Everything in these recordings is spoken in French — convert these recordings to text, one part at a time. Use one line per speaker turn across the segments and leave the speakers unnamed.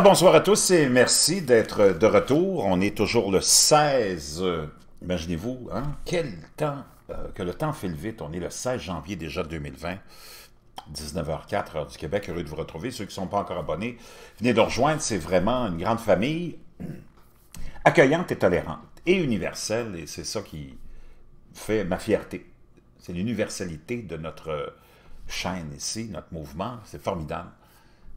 bonsoir à tous et merci d'être de retour. On est toujours le 16, euh, imaginez-vous, hein? quel temps, euh, que le temps file vite. On est le 16 janvier déjà 2020, 19h04, heure du Québec. Heureux de vous retrouver. Ceux qui ne sont pas encore abonnés, venez nous rejoindre. C'est vraiment une grande famille accueillante et tolérante et universelle. Et c'est ça qui fait ma fierté. C'est l'universalité de notre euh, chaîne ici, notre mouvement. C'est formidable.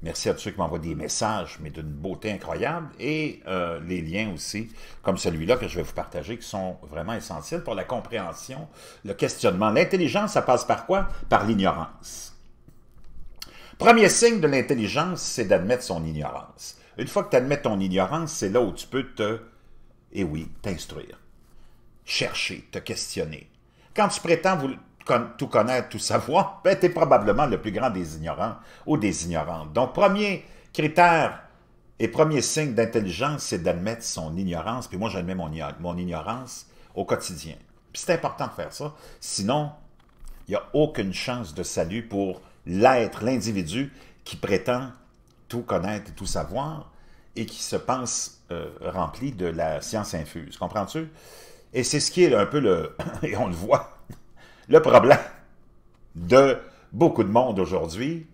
Merci à tous ceux qui m'envoient des messages, mais d'une beauté incroyable. Et euh, les liens aussi, comme celui-là que je vais vous partager, qui sont vraiment essentiels pour la compréhension, le questionnement. L'intelligence, ça passe par quoi? Par l'ignorance. Premier signe de l'intelligence, c'est d'admettre son ignorance. Une fois que tu admets ton ignorance, c'est là où tu peux te, et eh oui, t'instruire, chercher, te questionner. Quand tu prétends tout connaître, tout savoir, ben, tu es probablement le plus grand des ignorants ou des ignorantes. Donc, premier critère et premier signe d'intelligence, c'est d'admettre son ignorance. Puis moi, j'admets mon, ignorance au quotidien. Puis c'est important de faire ça. Sinon, il n'y a aucune chance de salut pour l'être, l'individu qui prétend tout connaître et tout savoir et qui se pense euh, rempli de la science infuse. Comprends-tu? Et c'est ce qui est un peu le... et on le voit le problème de beaucoup de monde aujourd'hui,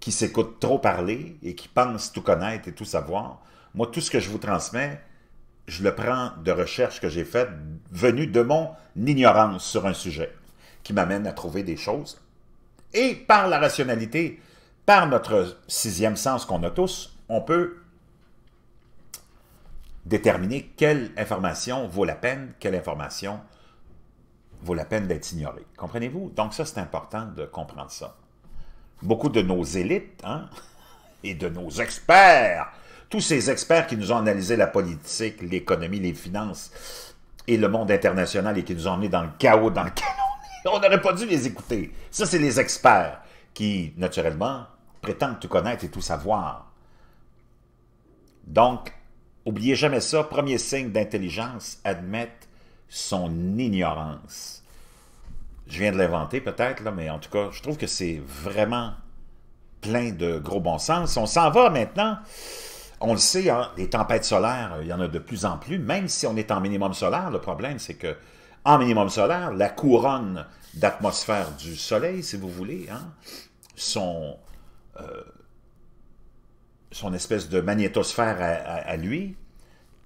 qui s'écoute trop parler et qui pense tout connaître et tout savoir, moi, tout ce que je vous transmets, je le prends de recherches que j'ai faites, venues de mon ignorance sur un sujet, qui m'amène à trouver des choses. Et par la rationalité, par notre sixième sens qu'on a tous, on peut déterminer quelle information vaut la peine, quelle information vaut la peine d'être ignoré. Comprenez-vous? Donc ça, c'est important de comprendre ça. Beaucoup de nos élites hein, et de nos experts, tous ces experts qui nous ont analysé la politique, l'économie, les finances et le monde international et qui nous ont emmenés dans le chaos dans le on on n'aurait pas dû les écouter. Ça, c'est les experts qui, naturellement, prétendent tout connaître et tout savoir. Donc, oubliez jamais ça, premier signe d'intelligence, admettre son ignorance. Je viens de l'inventer peut-être, mais en tout cas, je trouve que c'est vraiment plein de gros bon sens. On s'en va maintenant. On le sait, hein, les tempêtes solaires, euh, il y en a de plus en plus. Même si on est en minimum solaire, le problème, c'est que en minimum solaire, la couronne d'atmosphère du Soleil, si vous voulez, hein, son, euh, son espèce de magnétosphère à, lui,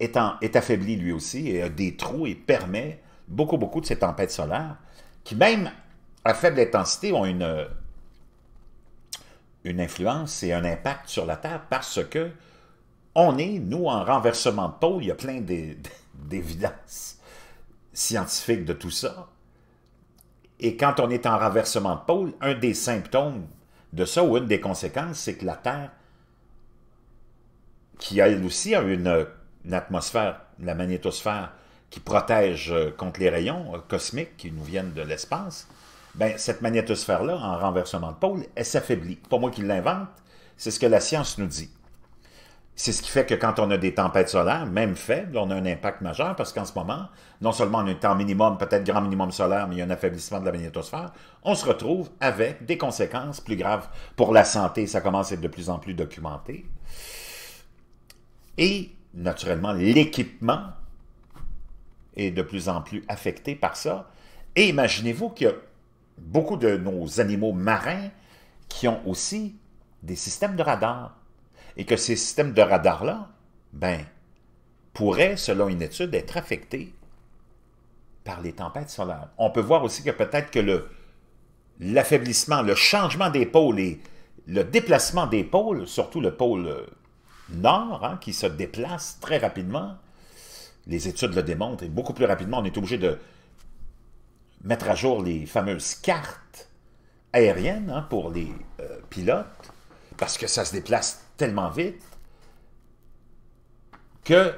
est, est affaiblie lui aussi et a des trous et permet beaucoup, beaucoup de ces tempêtes solaires qui même à faible intensité ont une, euh, une influence et un impact sur la Terre parce que on est, nous, en renversement de pôle, il y a plein d'évidences scientifiques de tout ça. Et quand on est en renversement de pôle, un des symptômes de ça, ou une des conséquences, c'est que la Terre, qui elle aussi a une euh, atmosphère, la magnétosphère, qui protège euh, contre les rayons euh, cosmiques qui nous viennent de l'espace, ben, cette magnétosphère-là, en renversement de pôle, elle s'affaiblit. Pas moi qui l'invente, c'est ce que la science nous dit. C'est ce qui fait que quand on a des tempêtes solaires, même faibles, on a un impact majeur parce qu'en ce moment, non seulement on a un temps minimum, peut-être grand minimum solaire, mais il y a un affaiblissement de la magnétosphère, on se retrouve avec des conséquences plus graves pour la santé. Ça commence à être de plus en plus documenté. Et, naturellement, l'équipement est de plus en plus affecté par ça. Et imaginez-vous qu'il y a beaucoup de nos animaux marins qui ont aussi des systèmes de radar. Et que ces systèmes de radar-là, ben, pourraient, selon une étude, être affectés par les tempêtes solaires. On peut voir aussi que peut-être que le l'affaiblissement, le changement des pôles et le déplacement des pôles, surtout le pôle euh, nord, hein, qui se déplace très rapidement, les études le démontrent, et beaucoup plus rapidement, on est obligé de mettre à jour les fameuses cartes aériennes hein, pour les euh, pilotes, parce que ça se déplace tellement vite que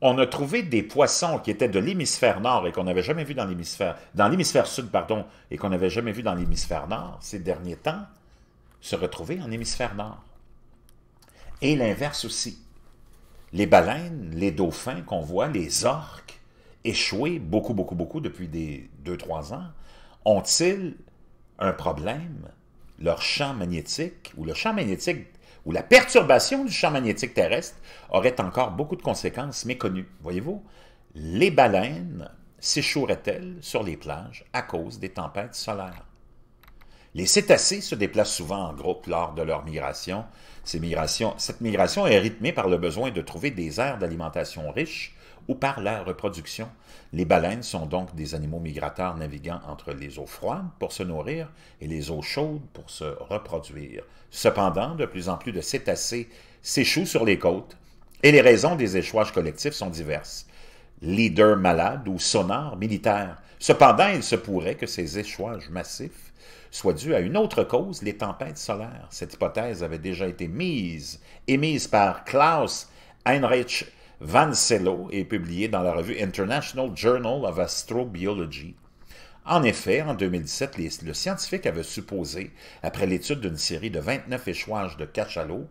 on a trouvé des poissons qui étaient de l'hémisphère nord et qu'on n'avait jamais vu dans l'hémisphère, dans l'hémisphère sud, pardon, et qu'on n'avait jamais vu dans l'hémisphère nord ces derniers temps, se retrouver en hémisphère nord. Et l'inverse aussi les baleines, les dauphins qu'on voit, les orques, échoués beaucoup, beaucoup, beaucoup depuis des 2-3 ans, ont-ils un problème? Leur champ magnétique, ou le champ magnétique, ou la perturbation du champ magnétique terrestre aurait encore beaucoup de conséquences méconnues. Voyez-vous, les baleines s'échoueraient-elles sur les plages à cause des tempêtes solaires? Les cétacés se déplacent souvent en groupe lors de leur migration. migrations, cette migration est rythmée par le besoin de trouver des aires d'alimentation riches ou par la reproduction. Les baleines sont donc des animaux migrateurs naviguant entre les eaux froides pour se nourrir et les eaux chaudes pour se reproduire. Cependant, de plus en plus de cétacés s'échouent sur les côtes et les raisons des échouages collectifs sont diverses. Leader malade ou sonore militaire. Cependant, il se pourrait que ces échouages massifs soit due à une autre cause, les tempêtes solaires. Cette hypothèse avait déjà été mise, émise par Klaus Heinrich van Vanselo et publiée dans la revue International Journal of Astrobiology. En effet, en 2017, le scientifique avait supposé, après l'étude d'une série de 29 échouages de cachalots,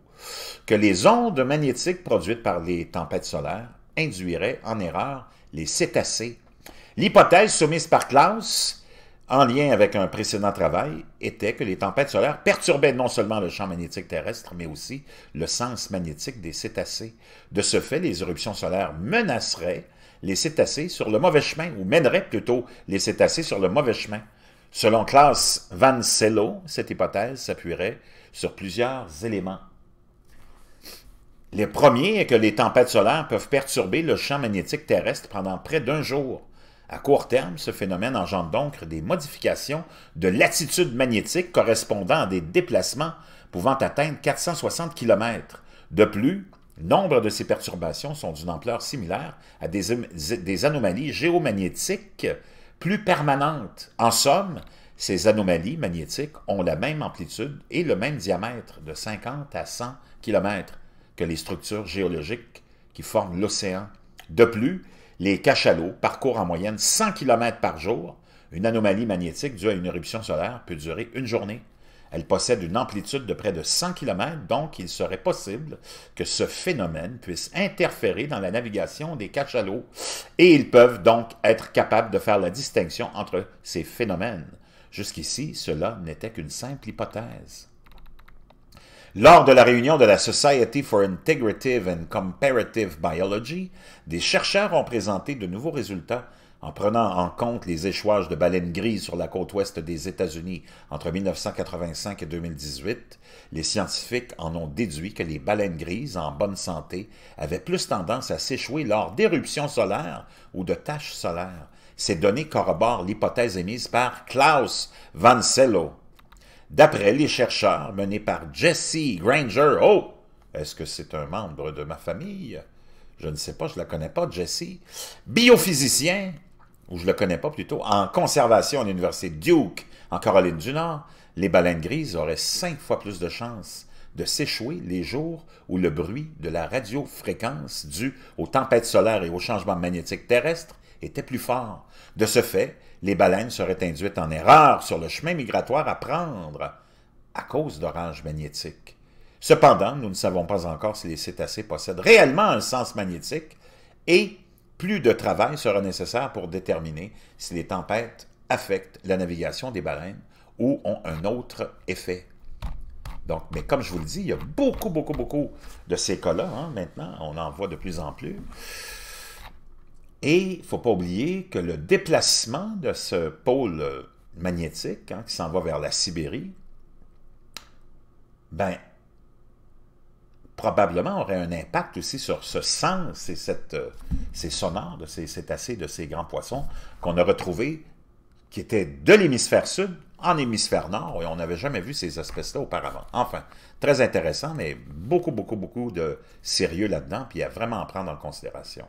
que les ondes magnétiques produites par les tempêtes solaires induiraient en erreur les cétacés. L'hypothèse soumise par Klaus en lien avec un précédent travail, était que les tempêtes solaires perturbaient non seulement le champ magnétique terrestre, mais aussi le sens magnétique des cétacés. De ce fait, les éruptions solaires menaceraient les cétacés sur le mauvais chemin, ou mèneraient plutôt les cétacés sur le mauvais chemin. Selon Klaus Van Sello, cette hypothèse s'appuierait sur plusieurs éléments. Le premier est que les tempêtes solaires peuvent perturber le champ magnétique terrestre pendant près d'un jour. À court terme, ce phénomène engendre donc des modifications de latitude magnétique correspondant à des déplacements pouvant atteindre 460 km. De plus, nombre de ces perturbations sont d'une ampleur similaire à des, des anomalies géomagnétiques plus permanentes. En somme, ces anomalies magnétiques ont la même amplitude et le même diamètre de 50 à 100 km que les structures géologiques qui forment l'océan. De plus, les cachalots parcourent en moyenne 100 km par jour. Une anomalie magnétique due à une éruption solaire peut durer une journée. Elle possède une amplitude de près de 100 km, donc il serait possible que ce phénomène puisse interférer dans la navigation des cachalots, et ils peuvent donc être capables de faire la distinction entre ces phénomènes. Jusqu'ici, cela n'était qu'une simple hypothèse. Lors de la réunion de la Society for Integrative and Comparative Biology, des chercheurs ont présenté de nouveaux résultats en prenant en compte les échouages de baleines grises sur la côte ouest des États-Unis entre 1985 et 2018, les scientifiques en ont déduit que les baleines grises en bonne santé avaient plus tendance à s'échouer lors d'éruptions solaires ou de taches solaires. Ces données corroborent l'hypothèse émise par Klaus Vancello, D'après les chercheurs menés par Jesse Granger, oh, est-ce que c'est un membre de ma famille? Je ne sais pas, je ne la connais pas, Jesse. Biophysicien, ou je ne le connais pas plutôt, en conservation à l'Université Duke en Caroline du Nord, les baleines grises auraient cinq fois plus de chances de s'échouer les jours où le bruit de la radiofréquence due aux tempêtes solaires et aux changements magnétiques terrestres était plus fort. De ce fait, les baleines seraient induites en erreur sur le chemin migratoire à prendre à cause d'orages magnétiques. Cependant, nous ne savons pas encore si les cétacés possèdent réellement un sens magnétique et plus de travail sera nécessaire pour déterminer si les tempêtes affectent la navigation des baleines ou ont un autre effet. Donc, mais comme je vous le dis, il y a beaucoup, beaucoup, beaucoup de ces cas-là. Hein, maintenant, on en voit de plus en plus. Et il ne faut pas oublier que le déplacement de ce pôle euh, magnétique hein, qui s'en va vers la Sibérie, ben, probablement aurait un impact aussi sur ce sens euh, ces sonores de ces cétacés, de ces grands poissons qu'on a retrouvés, qui étaient de l'hémisphère sud en hémisphère nord, et on n'avait jamais vu ces espèces-là auparavant. Enfin, très intéressant, mais beaucoup, beaucoup, beaucoup de sérieux là-dedans, puis à vraiment prendre en considération.